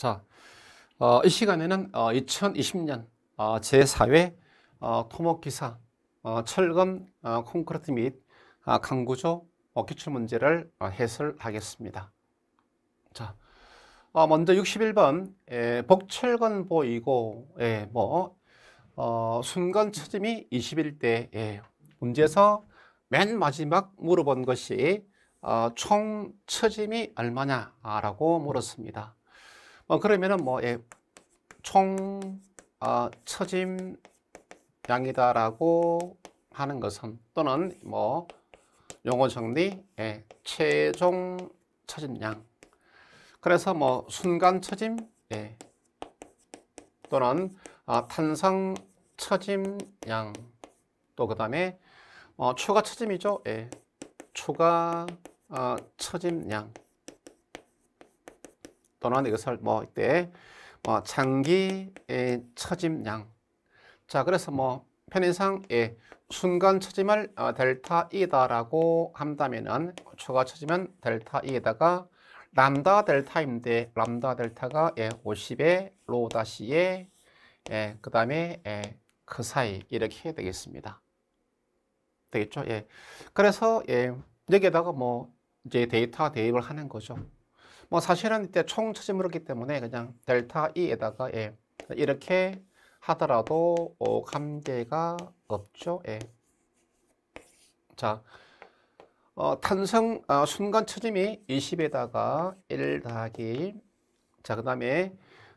자, 어, 이 시간에는 어, 2020년 어, 제4회 어, 토목기사 어, 철근 어, 콘크리트 및 아, 강구조 기출 문제를 해설하겠습니다. 자, 먼저 61번 에, 복철근 보이고 에, 예, 뭐 순간 처짐이 21대 예, 문제에서 맨 마지막 물어본 것이 총 처짐이 얼마냐라고 물었습니다. 어, 그러면은 뭐, 예, 총, 어, 처짐 양이다라고 하는 것은 또는 뭐, 용어 정리, 예, 최종 처짐 양. 그래서 뭐, 순간 처짐, 예, 또는 어, 탄성 처짐 양. 또그 다음에 어, 추가 처짐이죠. 예, 추가 어, 처짐 양. 또는 이것을 뭐 이때 뭐 장기 처짐량 자 그래서 뭐 편의상 예, 순간 처짐을 어, 델타 E다라고 한다면은 추가 처짐은 델타 2에다가 람다 델타인데 람다 델타가 예, 50에 로 다시에 예, 그 다음에 예, 그 사이 이렇게 되겠습니다. 되겠죠? 예. 그래서 예, 여기에다가 뭐 이제 데이터 대입을 하는 거죠. 뭐 사실은 이때 총 처짐으로기 때문에 그냥 델타 E에다가 예. 이렇게 하더라도 어, 관계가 없죠. 예. 자, 어, 탄성 어, 순간 처짐이 20에다가 1 더하기 자, 그 다음에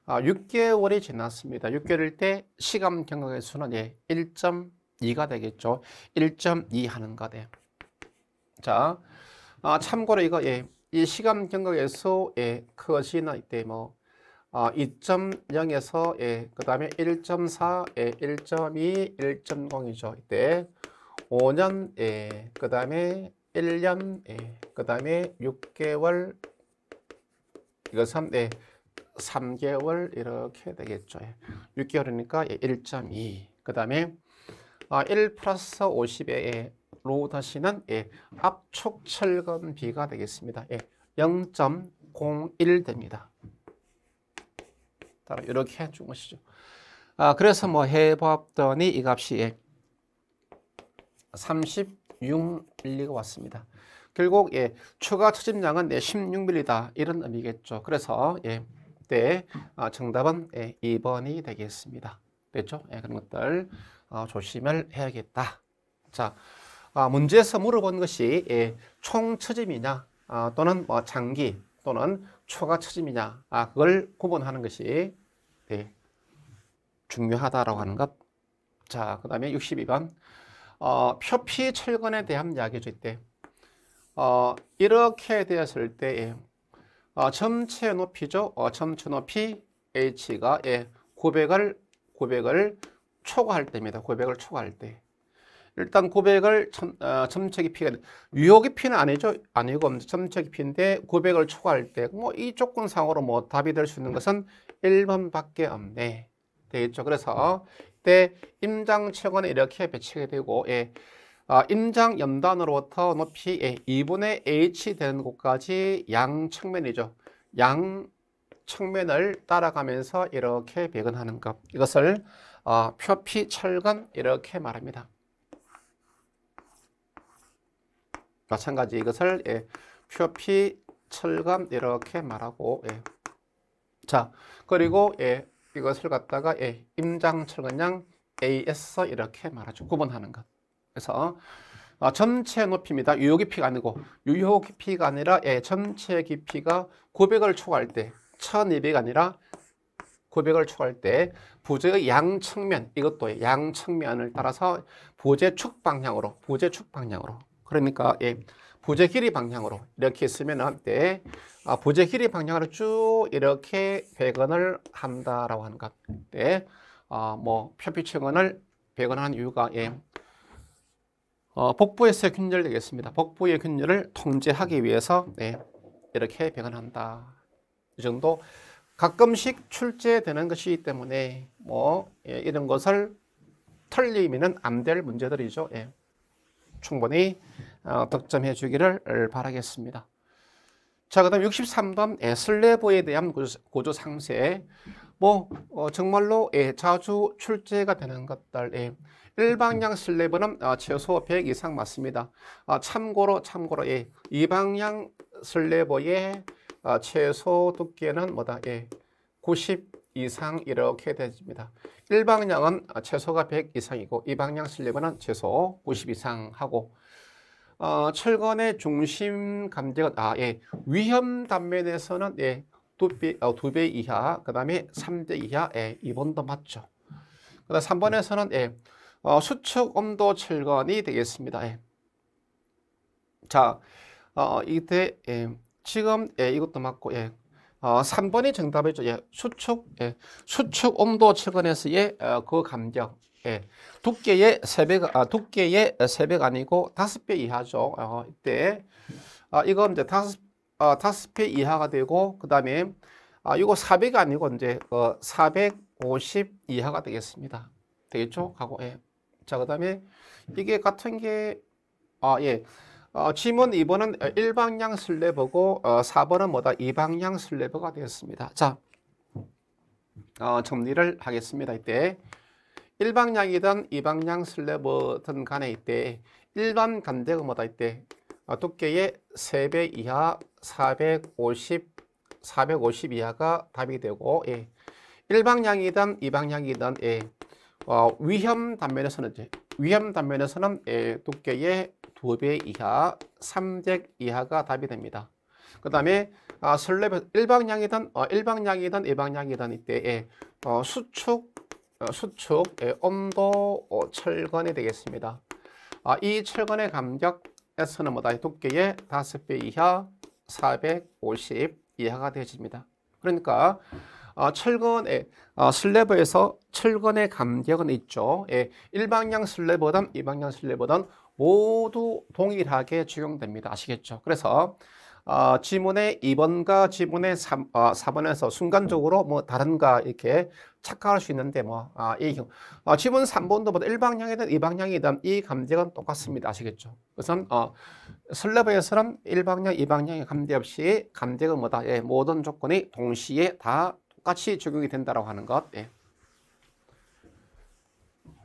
아, 6개월이 지났습니다. 6개월일 때 시감 경각의 수는 예, 1.2가 되겠죠. 1.2 하는 가 돼. 자, 아, 참고로 이거 예, 이 시간 경각에서 예, 커지는 이때 뭐 어, 2.0에서 예, 그 다음에 1.4, 예, 1.2, 1.0이죠. 이때 5년, 예, 그 다음에 1년, 예, 그 다음에 6개월, 이것은 예, 3개월 이렇게 되겠죠. 예. 6개월이니까 예, 1.2, 그 다음에 아, 어, 1 플러스 50에 예, 로다시는 예, 압축 철근비가 되겠습니다. 예, 0.01 됩니다. 따라 이렇게 해준 것이죠. 아, 그래서 뭐 해봤더니 이 값이 예, 36mm가 왔습니다. 결국 예, 추가 처짐량은 예, 16mm다 이런 의미겠죠. 그래서 예, 때 네, 아, 정답은 예, 2번이 되겠습니다. 됐죠? 예, 그런 것들 어, 조심을 해야겠다. 자. 아, 문제에서 물어본 것이 예, 총 처짐이냐 아, 또는 뭐 장기 또는 초과 처짐이냐 아, 그걸 구분하는 것이 예, 중요하다라고 하는 것. 자, 그 다음에 62번 어, 표피 철근에 대한 이야기죠 이때. 어, 이렇게 되었을 때 예, 어, 체 높이죠. 어, 체 높이 h가 900을 예, 900을 초과할 때입니다. 900을 초과할 때. 일단 고백을 참, 어, 점책이 피가 유혹이 피는 아니죠 아니고 점책이 피인데 고백을 초과할 때 뭐 이 조건상으로 뭐 답이 될 수 있는 것은 1번밖에 없네 되겠죠 그래서 때 임장 최근에 이렇게 배치가 되고 예. 아, 임장 연단으로부터 높이 예, 2분의 h 되는 곳까지 양 측면이죠 양 측면을 따라가면서 이렇게 배근하는 것 이것을 어, 표피 철근 이렇게 말합니다 마찬가지 이것을 예, 표피, 철감 이렇게 말하고 예. 자 그리고 예, 이것을 갖다가 예, 임장, 철근량, AS 이렇게 말하죠. 구분하는 것. 그래서 어, 전체 높이입니다. 유효 깊이가 아니고 유효 깊이가 아니라 예, 전체 깊이가 900을 초과할 때 1200이 아니라 900을 초과할 때 부재의 양측면 이것도 양측면을 따라서 부재 축 방향으로 부재 축 방향으로 그러니까 예, 부재 길이 방향으로 이렇게 쓰면은 네, 아, 부재 길이 방향으로 쭉 이렇게 배근을 한다라고 하는 것. 네, 아, 뭐 표피층원을 배근한 이유가 예, 어, 복부에서 균열 되겠습니다. 복부의 균열을 통제하기 위해서 네, 이렇게 배근한다. 이 정도. 가끔씩 출제되는 것이기 때문에 뭐 예, 이런 것을 틀리면안 될 문제들이죠. 예. 충분히 어, 득점해 주기를 바라겠습니다. 자, 그 다음 63번 에 슬레보에 대한 고조, 상세. 뭐, 어, 정말로 예, 자주 출제가 되는 것들. 예. 일방향 슬레브는 아, 최소 100 이상 맞습니다. 아, 참고로, 참고로, 예. 이방향 슬레브의 아, 최소 두께는 뭐다? 예. 90 이상 이렇게 됩니다. 일방향은 최소가 100 이상이고, 이방향 슬레브는 최소 90 이상 하고, 어, 철근의 중심 감재가 아, 예. 위험 단면에서는 예. 두배 어, 두배 이하, 그다음에 3배 이하, 예. 2번도 맞죠. 그다음 3번에서는 예. 어, 수축 온도 철근이 되겠습니다. 예. 자, 어, 이때 예. 지금 예, 이것도 맞고 예. 어, 3번이 정답이죠. 예, 수축, 예, 수축 온도 측은에서의 예, 어, 그 감격. 예, 두께의 세배가 아, 두께의 세배가 아니고 다배 이하죠. 어, 이때 아, 이거 이제 다섯 아, 배 이하가 되고 그다음에 아, 이거 400이 아니고 이제 어, 450 이하가 되겠습니다. 되겠죠? 하고 예. 자, 그다음에 이게 같은 게 아, 예. 어, 지문 2번은 1방향 슬래버고 어, 4번은 뭐다? 2방향 슬래버가 되었습니다. 자, 어, 정리를 하겠습니다. 이때 1방향이든 2방향 슬래버든 간에 이때 일반 간대가 뭐다? 이때 어, 두께의 3배 이하 450, 450 이하가 답이 되고 예. 1방향이든 2방향이든 예. 어, 위험 단면에서는 예. 위험 단면에서는 예, 두께의 2배 이하, 3잭 이하가 답이 됩니다. 그 다음에 아, 슬랩 일방향이든 어, 일방향이든 이방향이든 이때에 어, 수축 어, 수축 예, 온도 어, 철근이 되겠습니다. 아, 이 철근의 감격에서는 뭐다 두께의 5배 이하 450 이하가 되어집니다. 그러니까 어, 철근의 어, 아, 슬래브에서 철근의 감격은 있죠. 예, 일방향 슬래브든 이방향 슬래브든 모두 동일하게 적용됩니다. 아시겠죠? 그래서 어, 지문의 2번과 지문의 3, 어, 아, 4번에서 순간적으로 뭐 다른가 이렇게 착각할 수 있는데 뭐 아, 이, 어, 지문 3번도 뭐 일방향이든 이방향이든 이감지은 똑같습니다. 아시겠죠? 우선 어, 슬래브에서는 일방향, 이방향의 감지 없이 감지은 뭐다? 예, 모든 조건이 동시에 다 똑같이 적용이 된다고 하는 것. 예.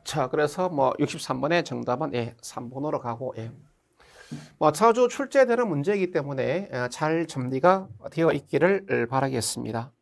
자, 그래서 뭐 63번의 정답은 예, 3번으로 가고 예. 뭐 자주 출제되는 문제이기 때문에 예, 잘 정리가 되어 있기를 바라겠습니다.